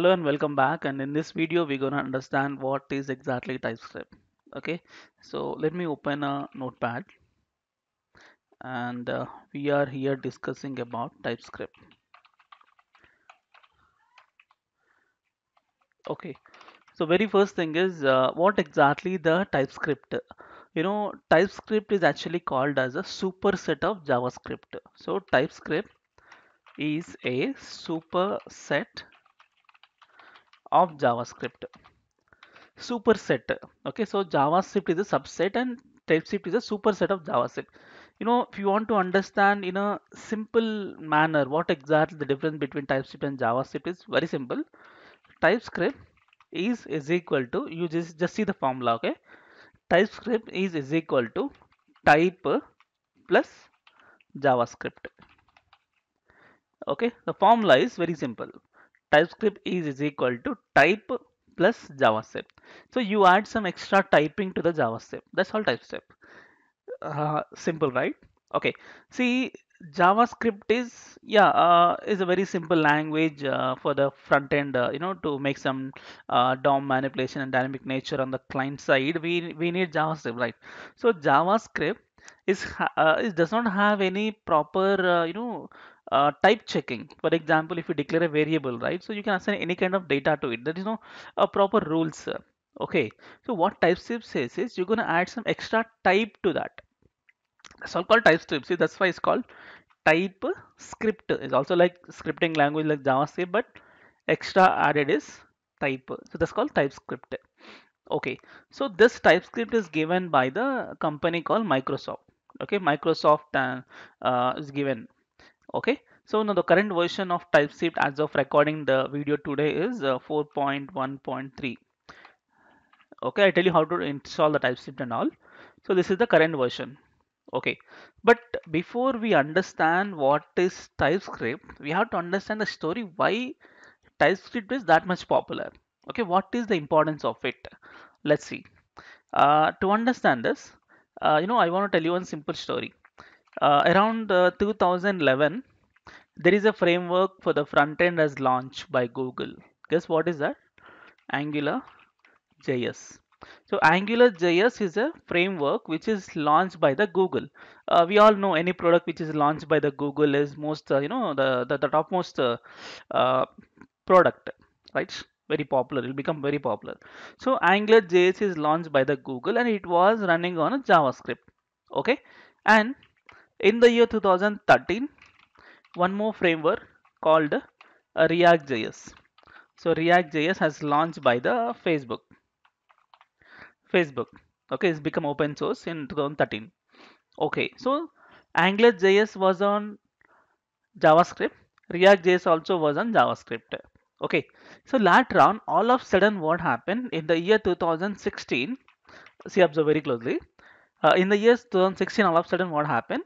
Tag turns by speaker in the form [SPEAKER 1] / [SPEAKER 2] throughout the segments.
[SPEAKER 1] hello and welcome back and in this video we're gonna understand what is exactly TypeScript okay so let me open a notepad and uh, we are here discussing about TypeScript okay so very first thing is uh, what exactly the TypeScript you know TypeScript is actually called as a superset of JavaScript so TypeScript is a superset of JavaScript. Superset. Okay, so JavaScript is a subset and TypeScript is a superset of JavaScript. You know, if you want to understand in a simple manner what exactly the difference between TypeScript and JavaScript is very simple. TypeScript is is equal to you just just see the formula. Okay, TypeScript is is equal to type plus JavaScript. Okay, the formula is very simple. TypeScript is, is equal to type plus JavaScript. So you add some extra typing to the JavaScript. That's all TypeScript. Uh, simple, right? Okay. See, JavaScript is yeah uh, is a very simple language uh, for the front end. Uh, you know, to make some uh, DOM manipulation and dynamic nature on the client side, we we need JavaScript, right? So JavaScript is, uh, it does not have any proper uh, you know uh, type checking for example if you declare a variable right so you can assign any kind of data to it there is no uh, proper rules okay so what typescript says is you're going to add some extra type to that that's all called typescript see that's why it's called type script is also like scripting language like javascript but extra added is type so that's called typescript okay so this typescript is given by the company called microsoft okay microsoft uh, uh is given okay so now the current version of typescript as of recording the video today is uh, 4.1.3 okay i tell you how to install the typescript and all so this is the current version okay but before we understand what is typescript we have to understand the story why typescript is that much popular okay what is the importance of it let's see uh, to understand this uh, you know i want to tell you one simple story uh, around uh, 2011, there is a framework for the front end as launched by Google. Guess what is that? Angular JS. So Angular JS is a framework which is launched by the Google. Uh, we all know any product which is launched by the Google is most, uh, you know, the, the, the topmost uh, uh product, right? Very popular, it will become very popular. So Angular JS is launched by the Google and it was running on a JavaScript, okay? And in the year 2013 one more framework called react.js so react.js has launched by the facebook facebook okay it's become open source in 2013 okay so angular.js was on javascript react.js also was on javascript okay so later on all of sudden what happened in the year 2016 see observe very closely uh, in the years 2016 all of sudden what happened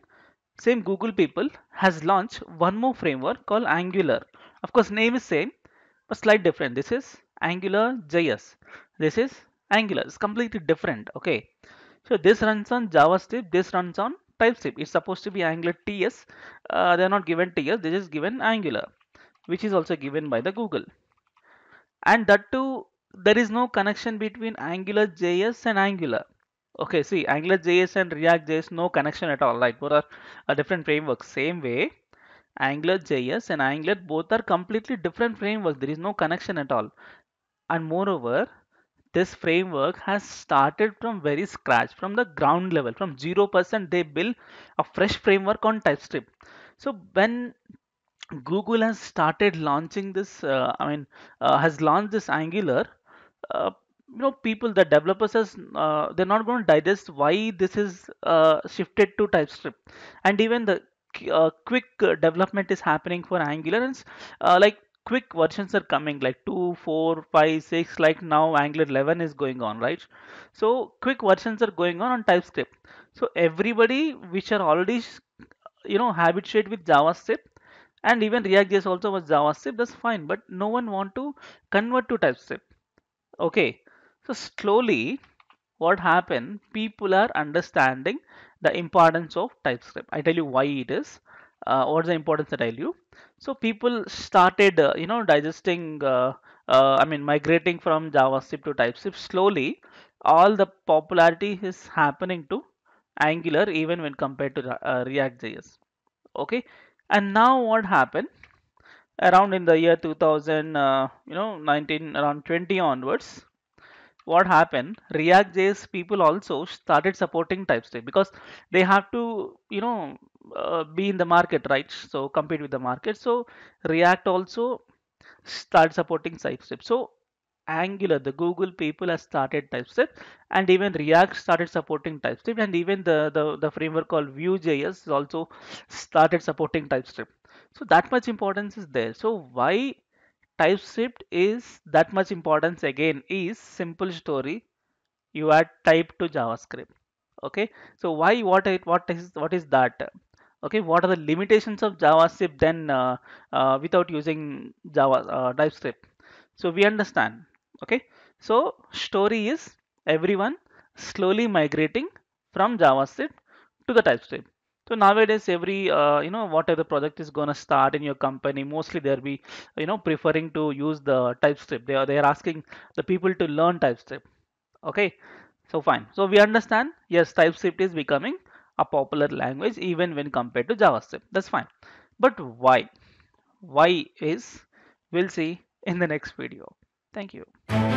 [SPEAKER 1] same Google people has launched one more framework called Angular. Of course, name is same, but slight different. This is Angular JS. This is Angular. It's completely different. Okay. So this runs on JavaScript. This runs on TypeScript. It's supposed to be Angular TS. Uh, they are not given TS. This is given Angular, which is also given by the Google. And that too, there is no connection between Angular JS and Angular. Okay, see AngularJS and React.js no connection at all. Like both are a different framework. Same way, AngularJS and Angular both are completely different frameworks. There is no connection at all. And moreover, this framework has started from very scratch, from the ground level, from 0%. They build a fresh framework on TypeScript. So when Google has started launching this, uh, I mean, uh, has launched this Angular, uh, you know people the developers uh, they're not going to digest why this is uh, shifted to typescript and even the uh, quick uh, development is happening for angular and uh, like quick versions are coming like 2 4 5 6 like now angular 11 is going on right so quick versions are going on on typescript so everybody which are already you know habituated with javascript and even react.js also was javascript that's fine but no one want to convert to typescript okay so slowly what happened, people are understanding the importance of TypeScript. I tell you why it is. Uh, what's the importance I tell you. So people started, uh, you know, digesting, uh, uh I mean, migrating from JavaScript to TypeScript slowly. All the popularity is happening to Angular even when compared to uh, React JS. Okay. And now what happened? around in the year 2000 uh, you know 19 around 20 onwards what happened react.js people also started supporting typescript because they have to you know uh, be in the market right so compete with the market so react also start supporting typescript so angular the google people has started typescript and even react started supporting typescript and even the the, the framework called vue.js also started supporting typescript so that much importance is there so why TypeScript is that much importance again is simple story you add type to JavaScript okay so why what it what is what is that okay what are the limitations of JavaScript then uh, uh, without using Java uh, TypeScript so we understand okay so story is everyone slowly migrating from JavaScript to the TypeScript so nowadays, every uh, you know whatever project is gonna start in your company, mostly they'll be you know preferring to use the TypeScript. They are they are asking the people to learn TypeScript. Okay, so fine. So we understand. Yes, TypeScript is becoming a popular language even when compared to JavaScript. That's fine. But why? Why is we'll see in the next video. Thank you.